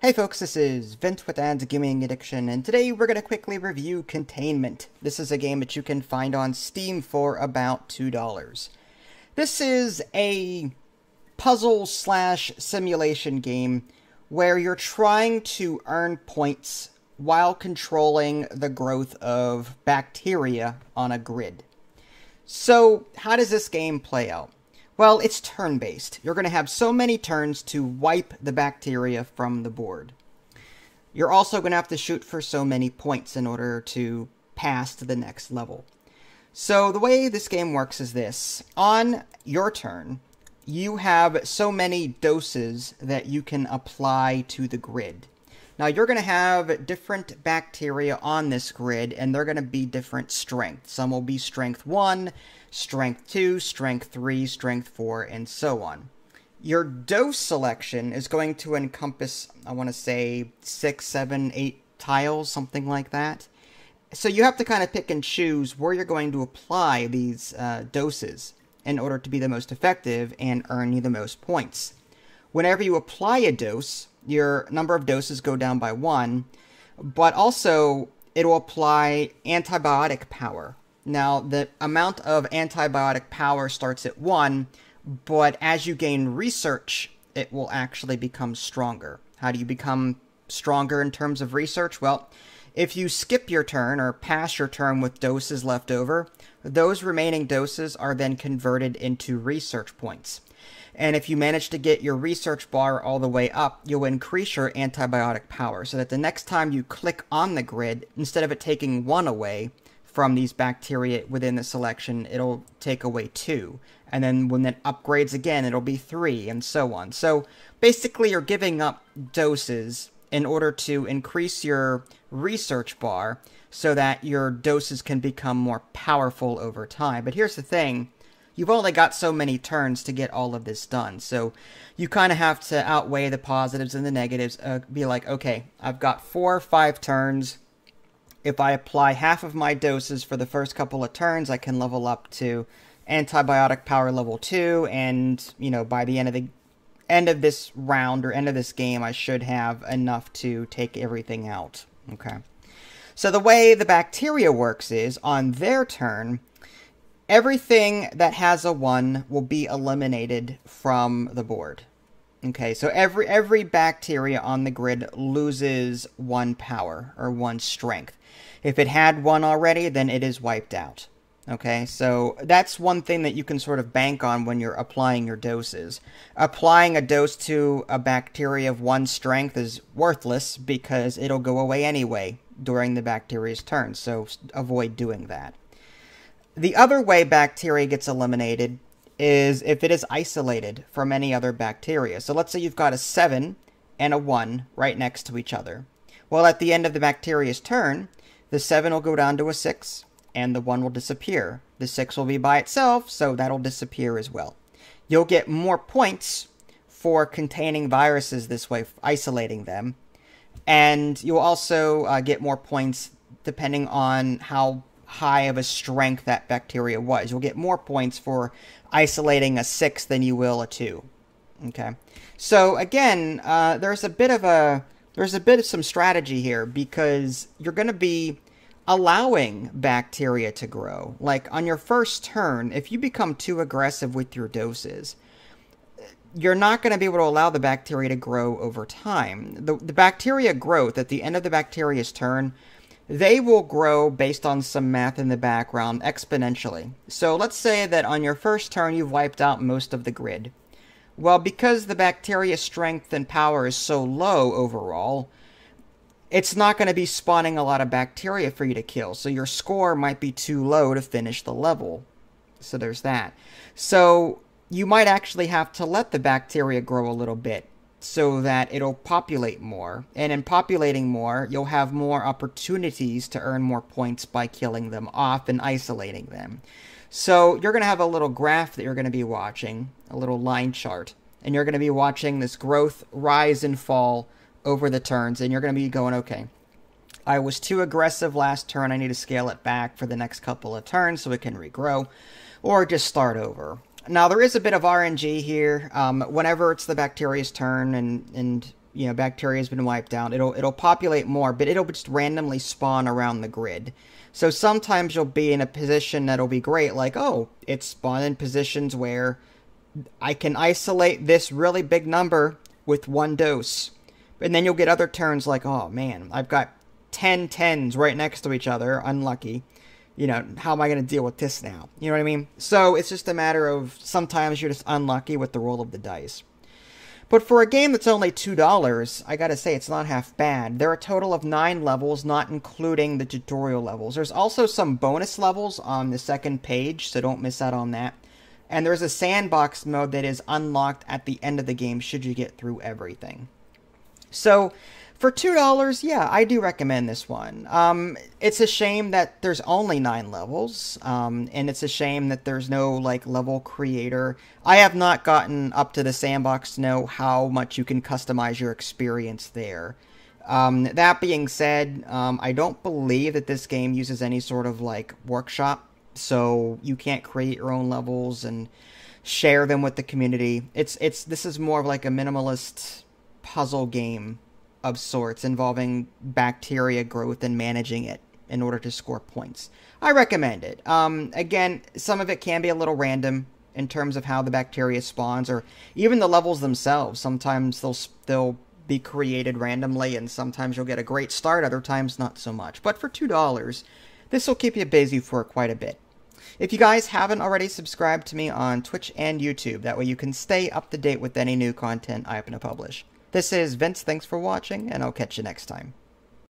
Hey folks, this is Vince with Ads Gaming Addiction, and today we're going to quickly review Containment. This is a game that you can find on Steam for about $2. This is a puzzle slash simulation game where you're trying to earn points while controlling the growth of bacteria on a grid. So, how does this game play out? Well, it's turn based. You're going to have so many turns to wipe the bacteria from the board. You're also going to have to shoot for so many points in order to pass to the next level. So, the way this game works is this on your turn, you have so many doses that you can apply to the grid. Now you're going to have different bacteria on this grid and they're going to be different strength. Some will be strength 1, strength 2, strength 3, strength 4, and so on. Your dose selection is going to encompass, I want to say, six, seven, eight tiles, something like that. So you have to kind of pick and choose where you're going to apply these uh, doses in order to be the most effective and earn you the most points. Whenever you apply a dose, your number of doses go down by one, but also it will apply antibiotic power. Now, the amount of antibiotic power starts at one, but as you gain research, it will actually become stronger. How do you become stronger in terms of research? Well, if you skip your turn or pass your turn with doses left over, those remaining doses are then converted into research points. And if you manage to get your research bar all the way up, you'll increase your antibiotic power so that the next time you click on the grid, instead of it taking one away from these bacteria within the selection, it'll take away two. And then when it upgrades again, it'll be three, and so on. So basically, you're giving up doses in order to increase your research bar so that your doses can become more powerful over time. But here's the thing you've only got so many turns to get all of this done. So you kind of have to outweigh the positives and the negatives. Uh, be like, okay, I've got four or five turns. If I apply half of my doses for the first couple of turns, I can level up to antibiotic power level 2 and, you know, by the end of the end of this round or end of this game, I should have enough to take everything out. Okay. So the way the bacteria works is on their turn, everything that has a one will be eliminated from the board. Okay, so every every bacteria on the grid loses one power or one strength. If it had one already, then it is wiped out. Okay, so that's one thing that you can sort of bank on when you're applying your doses. Applying a dose to a bacteria of one strength is worthless because it'll go away anyway during the bacteria's turn, so avoid doing that. The other way bacteria gets eliminated is if it is isolated from any other bacteria. So let's say you've got a 7 and a 1 right next to each other. Well, at the end of the bacteria's turn, the 7 will go down to a 6 and the 1 will disappear. The 6 will be by itself, so that'll disappear as well. You'll get more points for containing viruses this way, isolating them. And you'll also uh, get more points depending on how high of a strength that bacteria was. You'll get more points for isolating a six than you will a two. Okay, so again, uh, there's a bit of a there's a bit of some strategy here because you're going to be allowing bacteria to grow. Like on your first turn, if you become too aggressive with your doses, you're not going to be able to allow the bacteria to grow over time. The, the bacteria growth at the end of the bacteria's turn they will grow based on some math in the background exponentially. So let's say that on your first turn you've wiped out most of the grid. Well, because the bacteria's strength and power is so low overall, it's not going to be spawning a lot of bacteria for you to kill, so your score might be too low to finish the level. So there's that. So you might actually have to let the bacteria grow a little bit so that it'll populate more. And in populating more, you'll have more opportunities to earn more points by killing them off and isolating them. So you're going to have a little graph that you're going to be watching, a little line chart, and you're going to be watching this growth rise and fall over the turns, and you're going to be going, okay, I was too aggressive last turn. I need to scale it back for the next couple of turns so it can regrow or just start over. Now there is a bit of RNG here. Um, whenever it's the bacteria's turn, and and you know bacteria has been wiped down, it'll it'll populate more, but it'll just randomly spawn around the grid. So sometimes you'll be in a position that'll be great, like oh, it's spawned in positions where I can isolate this really big number with one dose, and then you'll get other turns like oh man, I've got 10 10s right next to each other, unlucky you know, how am I going to deal with this now? You know what I mean? So it's just a matter of sometimes you're just unlucky with the roll of the dice. But for a game that's only $2, I gotta say it's not half bad. There are a total of 9 levels, not including the tutorial levels. There's also some bonus levels on the second page, so don't miss out on that. And there's a sandbox mode that is unlocked at the end of the game should you get through everything. So for $2, yeah, I do recommend this one. Um, it's a shame that there's only nine levels, um, and it's a shame that there's no like level creator. I have not gotten up to the sandbox to know how much you can customize your experience there. Um, that being said, um, I don't believe that this game uses any sort of like workshop, so you can't create your own levels and share them with the community. It's it's this is more of like a minimalist puzzle game of sorts involving bacteria growth and managing it in order to score points. I recommend it. Um, again, some of it can be a little random in terms of how the bacteria spawns or even the levels themselves. Sometimes they'll they'll be created randomly and sometimes you'll get a great start, other times not so much. But for $2, this will keep you busy for quite a bit. If you guys haven't already subscribed to me on Twitch and YouTube, that way you can stay up to date with any new content I happen to publish. This is Vince, thanks for watching, and I'll catch you next time.